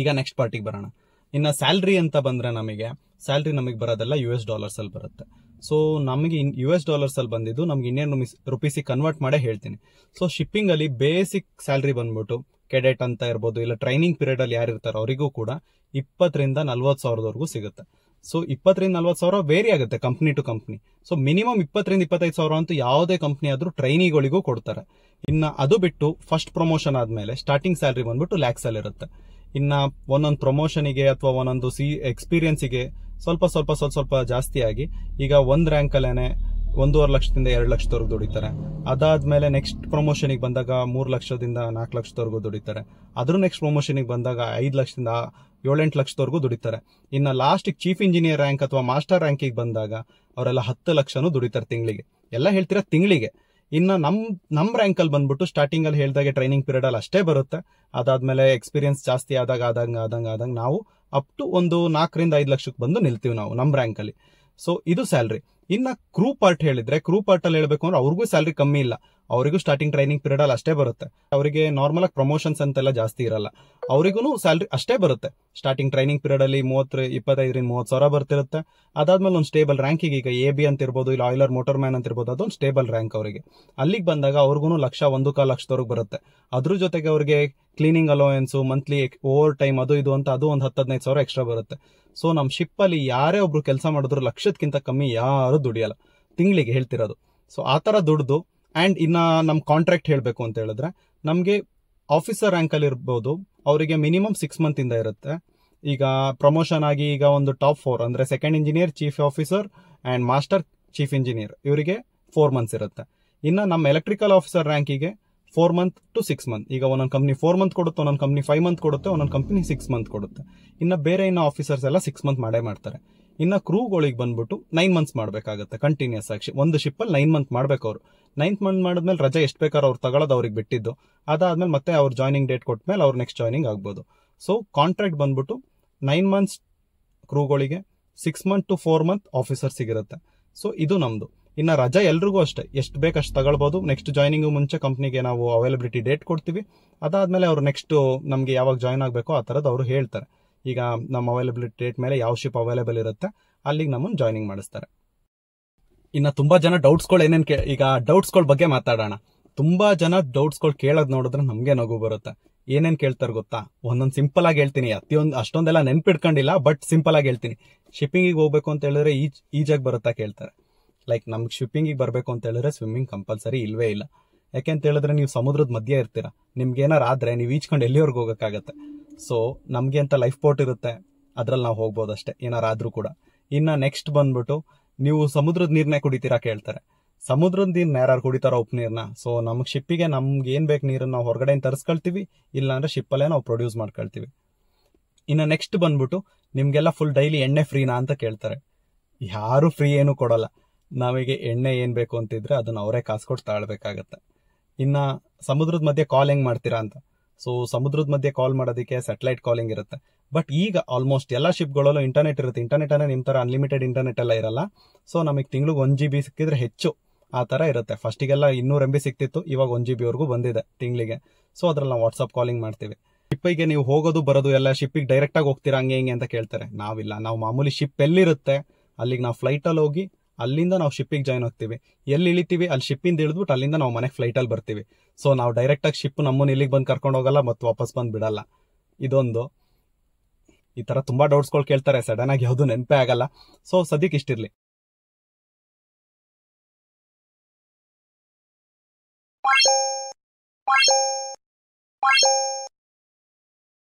ಈಗ ನೆಕ್ಸ್ಟ್ ಪಾರ್ಟಿಗೆ ಬರೋಣ ಇನ್ನು ಸ್ಯಾಲ್ರಿ ಅಂತ ಬಂದರೆ ನಮಗೆ ಸ್ಯಾಲ್ರಿ ನಮಗೆ ಬರೋದೆಲ್ಲ ಯು ಎಸ್ ಡಾಲರ್ಸಲ್ಲಿ ಬರುತ್ತೆ ಸೊ ನಮಗೆ ಯು ಎಸ್ ಡಾಲರ್ಸಲ್ಲಿ ಬಂದಿದ್ದು ನಮ್ಗೆ ಇಂಡಿಯನ್ ರುಮೀಸ್ ರುಪೀಸಿಗೆ ಕನ್ವರ್ಟ್ ಮಾಡೇ ಹೇಳ್ತೀನಿ ಸೊ ಶಿಪ್ಪಿಂಗಲ್ಲಿ ಬೇಸಿಕ್ ಸ್ಯಾಲ್ರಿ ಬಂದ್ಬಿಟ್ಟು ಕೆಡೆಟ್ ಅಂತ ಇರ್ಬೋದು ಇಲ್ಲ ಟ್ರೈನಿಂಗ್ ಪೀರಿಯಡಲ್ಲಿ ಯಾರು ಇರ್ತಾರೋ ಅವರಿಗೂ ಕೂಡ ಇಪ್ಪತ್ತರಿಂದ ನಲ್ವತ್ತು ಸಾವಿರದವರೆಗೂ ಸಿಗುತ್ತೆ ಸೊ ಇಪ್ಪತ್ತರಿಂದ ನಲ್ವತ್ತು ಸಾವಿರ ವೇರಿ ಆಗುತ್ತೆ company to company so minimum ಇಪ್ಪತ್ತರಿಂದ ಇಪ್ಪತ್ತೈದು ಸಾವಿರ ಅಂತೂ ಯಾವುದೇ ಕಂಪ್ನಿ ಆದರೂ ಟ್ರೈನಿಗಳಿಗೂ ಕೊಡ್ತಾರೆ ಇನ್ನು ಅದು ಬಿಟ್ಟು ಫಸ್ಟ್ ಪ್ರಮೋಷನ್ ಆದಮೇಲೆ ಸ್ಟಾರ್ಟಿಂಗ್ ಸ್ಯಾಲ್ರಿ ಬಂದ್ಬಿಟ್ಟು ಲ್ಯಾಕ್ಸಲ್ಲಿರುತ್ತೆ ಇರುತ್ತೆ ಇನ್ನ ಒಂದೊಂದು ಪ್ರಮೋಷನಿಗೆ ಅಥವಾ ಒಂದೊಂದು ಸಿ ಎಕ್ಸ್ಪೀರಿಯನ್ಸಿಗೆ ಸ್ವಲ್ಪ ಸ್ವಲ್ಪ ಸ್ವಲ್ಪ ಸ್ವಲ್ಪ ಜಾಸ್ತಿ ಆಗಿ ಈಗ ಒಂದು ರ್ಯಾಂಕಲ್ಲೇನೆ ಒಂದೂವರೆ ಲಕ್ಷದಿಂದ ಎರಡು ಲಕ್ಷದವರೆಗೂ ದುಡಿತಾರೆ ಅದಾದ್ಮೇಲೆ ನೆಕ್ಸ್ಟ್ ಪ್ರಮೋಷನಿಗೆ ಬಂದಾಗ ಮೂರು ಲಕ್ಷದಿಂದ ನಾಲ್ಕು ಲಕ್ಷದವರೆಗೂ ದುಡಿತಾರೆ ಅದ್ರ ನೆಕ್ಸ್ಟ್ ಪ್ರಮೋಷನಿಗೆ ಬಂದಾಗ ಐದು ಲಕ್ಷದಿಂದ ಏಳೆಂಟು ಲಕ್ಷದವರೆಗೂ ದುಡಿತಾರೆ ಇನ್ನು ಲಾಸ್ಟಿಗೆ ಚೀಫ್ ಇಂಜಿನಿಯರ್ ರ್ಯಾಂಕ್ ಅಥವಾ ಮಾಸ್ಟರ್ ರ್ಯಾಂಕಿಗೆ ಬಂದಾಗ ಅವರೆಲ್ಲ ಹತ್ತು ಲಕ್ಷನೂ ದುಡಿತಾರೆ ತಿಂಗಳಿಗೆ ಎಲ್ಲ ಹೇಳ್ತೀರಾ ತಿಂಗಳಿಗೆ ಇನ್ನ ನಮ್ ನಮ್ ರ್ಯಾಂಕ್ ಅಲ್ಲಿ ಬಂದ್ಬಿಟ್ಟು ಸ್ಟಾರ್ಟಿಂಗ್ ಅಲ್ಲಿ ಹೇಳಿದಾಗ ಟ್ರೈನಿಂಗ್ ಪೀರಿಯಡ್ ಅಲ್ಲಿ ಅಷ್ಟೇ ಬರುತ್ತೆ ಅದಾದ್ಮೇಲೆ ಎಕ್ಸ್ಪೀರಿಯನ್ಸ್ ಜಾಸ್ತಿ ಆದಾಗ ಆದಂಗ ಆದಂಗ ಆದಂಗ ನಾವು ಅಪ್ ಟು ಒಂದು ನಾಲ್ಕರಿಂದ ಐದು ಲಕ್ಷಕ್ಕೆ ಬಂದು ನಿಲ್ತೀವಿ ನಾವು ನಮ್ ರ್ಯಾಂಕ್ ಅಲ್ಲಿ ಸೊ ಇದು ಸ್ಯಾಲ್ರಿ ಇನ್ನ ಕ್ರೂ ಪಾರ್ಟ್ ಹೇಳಿದ್ರೆ ಕ್ರೂ ಪಾರ್ಟ್ ಅಲ್ಲಿ ಹೇಳಬೇಕು ಅಂದ್ರೆ ಅವ್ರಿಗೂ ಸ್ಯಾಲ್ರಿ ಕಮ್ಮಿ ಇಲ್ಲ ಅವರಿಗೂ ಸ್ಟಾರ್ಟಿಂಗ್ ಟ್ರೈನಿಂಗ್ ಪೀರಿಯಡ್ ಅಲ್ಲಿ ಅಷ್ಟೇ ಬರುತ್ತೆ ಅವರಿಗೆ ನಾರ್ಮಲ್ ಆಗಿ ಪ್ರಮೋಷನ್ಸ್ ಅಂತೆಲ್ಲ ಜಾಸ್ತಿ ಇರಲ್ಲ ಅವರಿಗೂ ಸ್ಯಾಲ್ರಿ ಅಷ್ಟೇ ಬರುತ್ತೆ ಸ್ಟಾರ್ಟಿಂಗ್ ಟ್ರೈನಿಂಗ್ ಪೀರಿಯಡ್ ಅಲ್ಲಿ ಮೂವತ್ತ ಇಪ್ಪತ್ತೈದರಿಂದ ಮೂವತ್ತು ಸಾವಿರ ಬರ್ತಿರುತ್ತೆ ಅದಾದ್ಮೇಲೆ ಒಂದು ಸ್ಟೇಬಲ್ ರ್ಯಾಂಕ್ ಈಗ ಎ ಬಿ ಅಂತ ಇರ್ಬೋದು ಇಲ್ಲ ಆಯ್ಲರ್ ಮೋಟರ್ ಮ್ಯಾನ್ ಅಂತ ಇರ್ಬೋದು ಅದೊಂದು ಸ್ಟೇಬಲ್ ರ್ಯಾಂಕ್ ಅವರಿಗೆ ಅಲ್ಲಿಗೆ ಬಂದಾಗ ಅವ್ರಿಗೂ ಲಕ್ಷ ಒಂದು ಕಾಲ ಲಕ್ಷದವರೆಗೆ ಬರುತ್ತೆ ಅದ್ರ ಜೊತೆಗೆ ಅವರಿಗೆ cleaning allowance monthly overtime ಅದು ಇದು ಅಂತ ಅದು ಒಂದು ಹತ್ತು ಹದಿನೈದು ಸಾವಿರ ಎಕ್ಸ್ಟ್ರಾ ಬರುತ್ತೆ ಸೊ ನಮ್ಮ ಶಿಪ್ಪಲ್ಲಿ ಯಾರೇ ಒಬ್ರು ಕೆಲಸ ಮಾಡಿದ್ರು ಲಕ್ಷಕ್ಕಿಂತ ಕಮ್ಮಿ ಯಾರು ದುಡಿಯಲ್ಲ ತಿಂಗಳಿಗೆ ಹೇಳ್ತಿರೋದು ಸೊ ಆ ಥರ ದುಡ್ದು ಆ್ಯಂಡ್ ಇನ್ನು ನಮ್ಮ ಕಾಂಟ್ರಾಕ್ಟ್ ಹೇಳಬೇಕು ಅಂತ ಹೇಳಿದ್ರೆ ನಮಗೆ ಆಫೀಸರ್ ರ್ಯಾಂಕಲ್ಲಿ ಇರ್ಬೋದು ಅವರಿಗೆ ಮಿನಿಮಮ್ ಸಿಕ್ಸ್ ಮಂತಿಂದ ಇರುತ್ತೆ ಈಗ ಪ್ರಮೋಷನ್ ಆಗಿ ಈಗ ಒಂದು ಟಾಪ್ ಫೋರ್ ಅಂದರೆ second engineer chief officer and master chief engineer ಇವರಿಗೆ ಫೋರ್ ಮಂತ್ಸ್ ಇರುತ್ತೆ ಇನ್ನು ನಮ್ಮ ಎಲೆಕ್ಟ್ರಿಕಲ್ ಆಫೀಸರ್ ರ್ಯಾಂಕಿಗೆ four month to six month ಈಗ ಒಂದೊಂದು ಕಂಪ್ನಿ ಫೋರ್ ಮಂತ್ ಕೊಡುತ್ತೆ ಒಂದೊಂದು ಕಂಪ್ನಿ ಫೈವ್ ಮಂತ್ ಕೊಡುತ್ತೆ ಒಂದೊಂದು ಕಂಪ್ನಿ ಸಿಕ್ಸ್ ಮಂತ್ ಕೊಡುತ್ತೆ ಇನ್ನು ಬೇರೆ ಇನ್ನು ಆಫೀಸರ್ಸ್ ಎಲ್ಲ ಸಿಕ್ಸ್ ಮಂತ್ ಮಾಡೇ ಮಾಡ್ತಾರೆ ಇನ್ನು ಕ್ರೂಗಳಿಗೆ ಬಂದ್ಬಿಟ್ಟು ನೈನ್ ಮಂತ್ಸ್ ಮಾಡಬೇಕಾಗುತ್ತೆ ಕಂಟಿನ್ಯೂಸ್ ಆಗಿ ಒಂದು ಶಿಪ್ಪಲ್ಲಿ ನೈನ್ ಮಂತ್ ಮಾಡ್ಬೇಕು ಅವರು ನೈನ್ತ್ ಮಂತ್ ಮಾಡಿದ್ಮೇಲೆ ರಜೆ ಎಷ್ಟು ಬೇಕಾದ್ರೂ ಅವ್ರು ತಗೊಳ್ಳೋದು ಅವ್ರಿಗೆ ಬಿಟ್ಟಿದ್ದು ಅದಾದ್ಮೇಲೆ ಮತ್ತೆ ಅವ್ರ ಜಾಯ್ನಿಂಗ್ ಡೇಟ್ ಕೊಟ್ಮೇಲೆ ಅವ್ರು ನೆಕ್ಸ್ಟ್ ಜಾಯ್ನಿಂಗ್ ಆಗ್ಬೋದು ಸೊ ಕಾಂಟ್ರಾಕ್ಟ್ ಬಂದ್ಬಿಟ್ಟು ನೈನ್ ಮಂತ್ಸ್ ಕ್ರೂಗಳಿಗೆ six month to four month officer ಸಿಗುತ್ತೆ ಸೊ ಇದು ನಮ್ಮದು ಇನ್ನ ರಜಾ ಎಲ್ರಿಗೂ ಅಷ್ಟೇ ಎಷ್ಟು ಬೇಕಷ್ಟು ತಗೊಳ್ಬೋದು ನೆಕ್ಸ್ಟ್ ಜಾಯ್ನಿಂಗು ಮುಂಚೆ ಕಂಪ್ನಿಗೆ ನಾವು ಅವೈಲಬಿಲಿಟಿ ಡೇಟ್ ಕೊಡ್ತೀವಿ ಅದಾದಮೇಲೆ ಅವರು ನೆಕ್ಸ್ಟ್ ನಮಗೆ ಯಾವಾಗ ಜಾಯ್ನ್ ಆಗಬೇಕೋ ಆ ಥರದ್ದು ಅವರು ಹೇಳ್ತಾರೆ ಈಗ ನಮ್ಮ ಅವೈಲಬಿಲಿಟಿ ಡೇಟ್ ಮೇಲೆ ಯಾವ ಶಿಪ್ ಅವೈಲೇಬಲ್ ಇರುತ್ತೆ ಅಲ್ಲಿಗೆ ನಮ್ಮನ್ನು ಜಾಯ್ನಿಂಗ್ ಮಾಡಿಸ್ತಾರೆ ಇನ್ನು ತುಂಬಾ ಜನ ಡೌಟ್ಸ್ಗಳು ಏನೇನು ಕೇ ಈಗ ಡೌಟ್ಸ್ಗಳ ಬಗ್ಗೆ ಮಾತಾಡೋಣ ತುಂಬಾ ಜನ ಡೌಟ್ಸ್ಗಳು ಕೇಳೋದು ನೋಡಿದ್ರೆ ನಮಗೆ ನಗು ಬರುತ್ತೆ ಏನೇನು ಕೇಳ್ತಾರೆ ಗೊತ್ತಾ ಒಂದೊಂದು ಸಿಂಪಲ್ ಆಗಿ ಹೇಳ್ತೀನಿ ಅತಿಯೊಂದು ಅಷ್ಟೊಂದೆಲ್ಲ ನೆನ್ಪಿಡ್ಕಂಡಿಲ್ಲ ಬಟ್ ಸಿಂಪಲ್ ಆಗಿ ಹೇಳ್ತೀನಿ ಶಿಪ್ಪಿಂಗಿಗೆ ಹೋಗ್ಬೇಕು ಅಂತ ಹೇಳಿದ್ರೆ ಈಜಾಗಿ ಬರುತ್ತಾ ಕೇಳ್ತಾರೆ ಲೈಕ್ ನಮ್ಗೆ ಶಿಪ್ಪಿಂಗಿಗೆ ಬರಬೇಕು ಅಂತ ಹೇಳಿದ್ರೆ ಸ್ವಿಮ್ಮಿಂಗ್ ಕಂಪಲ್ಸರಿ ಇಲ್ವೇ ಇಲ್ಲ ಯಾಕೆ ಅಂತ ಹೇಳಿದ್ರೆ ನೀವು ಸಮುದ್ರದ ಮಧ್ಯೆ ಇರ್ತೀರ ನಿಮ್ಗೆ ಏನಾರು ಆದರೆ ನೀವು ಈಚ್ಕೊಂಡು ಎಲ್ಲಿವರೆಗೂ ಹೋಗೋಕ್ಕಾಗತ್ತೆ ಸೊ ನಮಗೆ ಅಂತ ಲೈಫ್ ಬೋಟ್ ಇರುತ್ತೆ ಅದ್ರಲ್ಲಿ ನಾವು ಹೋಗ್ಬೋದು ಅಷ್ಟೇ ಏನಾರು ಆದರೂ ಕೂಡ ಇನ್ನು ನೆಕ್ಸ್ಟ್ ಬಂದ್ಬಿಟ್ಟು ನೀವು ಸಮುದ್ರದ ನೀರನ್ನೇ ಕುಡಿತೀರಾ ಕೇಳ್ತಾರೆ ಸಮುದ್ರದ ನೀರನ್ನ ಯಾರು ಕುಡಿತಾರೋ ಉಪ್ಪು ನೀರನ್ನ ಸೊ ನಮ್ಗೆ ಶಿಪ್ಪಿಗೆ ನಮ್ಗೆ ಏನು ಬೇಕು ನೀರನ್ನು ನಾವು ಹೊರಗಡೆ ತರಿಸ್ಕೊಳ್ತೀವಿ ಇಲ್ಲಾಂದ್ರೆ ಶಿಪ್ಪಲ್ಲೇ ನಾವು ಪ್ರೊಡ್ಯೂಸ್ ಮಾಡ್ಕೊಳ್ತೀವಿ ಇನ್ನು ನೆಕ್ಸ್ಟ್ ಬಂದ್ಬಿಟ್ಟು ನಿಮಗೆಲ್ಲ ಫುಲ್ ಡೈಲಿ ಎಣ್ಣೆ ಫ್ರೀನಾ ಅಂತ ಕೇಳ್ತಾರೆ ಯಾರು ಫ್ರೀ ಏನು ಕೊಡೋಲ್ಲ ನಮಗೆ ಎಣ್ಣೆ ಏನು ಬೇಕು ಅಂತಿದ್ರೆ ಅದನ್ನು ಅವರೇ ಕಾಸು ಕೊಟ್ಟು ತಾಳ್ಬೇಕಾಗತ್ತೆ ಇನ್ನು ಸಮುದ್ರದ ಮಧ್ಯೆ ಕಾಲ್ ಹೆಂಗೆ ಮಾಡ್ತೀರಾ ಅಂತ ಸೊ ಸಮುದ್ರದ ಮಧ್ಯೆ ಕಾಲ್ ಮಾಡೋದಕ್ಕೆ ಸ್ಯಾಟಲೈಟ್ ಕಾಲಿಂಗ್ ಇರುತ್ತೆ ಬಟ್ ಈಗ ಆಲ್ಮೋಸ್ಟ್ ಎಲ್ಲ ಶಿಪ್ಗಳಲ್ಲೂ ಇಂಟರ್ನೆಟ್ ಇರುತ್ತೆ ಇಂಟರ್ನೆಟ್ ಅಂದ್ರೆ ನಿಮ್ಮ ಥರ ಅನ್ಲಿಮಿಟೆಡ್ ಇಂಟರ್ನೆಟ್ ಎಲ್ಲ ಇರಲ್ಲ ಸೊ ನಮಗೆ ತಿಂಗಳಿಗೆ ಒನ್ ಜಿ ಬಿ ಸಿಕ್ಕಿದ್ರೆ ಹೆಚ್ಚು ಆ ಥರ ಇರುತ್ತೆ ಫಸ್ಟಿಗೆಲ್ಲ ಇನ್ನೂರು ಎಂ ಬಿ ಸಿಕ್ತಿತ್ತು ಇವಾಗ ಒನ್ ಜಿ ಬಿವರೆಗೂ ಬಂದಿದೆ ತಿಂಗಳಿಗೆ ಸೊ ಅದ್ರಲ್ಲಿ ನಾವು ವಾಟ್ಸಪ್ ಕಾಲಿಂಗ್ ಮಾಡ್ತೀವಿ ಶಿಪ್ಪಿಗೆ ನೀವು ಹೋಗೋದು ಬರೋದು ಎಲ್ಲ ಶಿಪ್ಪಿಗೆ ಡೈರೆಕ್ಟಾಗಿ ಹೋಗ್ತೀರಾ ಹಂಗೆ ಹಿಂಗೆ ಅಂತ ಕೇಳ್ತಾರೆ ನಾವಿಲ್ಲ ನಾವು ಮಾಮೂಲಿ ಶಿಪ್ ಎಲ್ಲಿರುತ್ತೆ ಅಲ್ಲಿಗೆ ನಾವು ಫ್ಲೈಟಲ್ಲಿ ಹೋಗಿ ಅಲ್ಲಿಂದ ನಾವು ಶಿಪ್ಪಿಗೆ ಜಾಯ್ನ್ ಆಗ್ತೀವಿ ಎಲ್ಲಿ ಇಳಿತೀವಿ ಅಲ್ಲಿ ಶಿಪ್ಪಿಂದ ಇಳಿದ್ಬಿಟ್ಟು ಅಲ್ಲಿಂದ ನಾವು ಮನೆಗೆ ಫ್ಲೈಟಲ್ಲಿ ಬರ್ತೀವಿ ಸೊ ನಾವು ಆಗಿ ಶಿಪ್ ನಮ್ಮನ್ನ ಇಲ್ಲಿಗೆ ಬಂದು ಕರ್ಕೊಂಡು ಹೋಗಲ್ಲ ಮತ್ತು ವಾಪಸ್ ಬಂದು ಬಿಡಲ್ಲ ಇದೊಂದು ಈ ಥರ ತುಂಬ ಡೌಟ್ಸ್ಗಳು ಕೇಳ್ತಾರೆ ಸಡನ್ ಆಗಿ ಯಾವುದು ನೆನಪೇ ಆಗಲ್ಲ ಸೊ ಸದ್ಯಕ್ಕೆ ಇಷ್ಟಿರಲಿ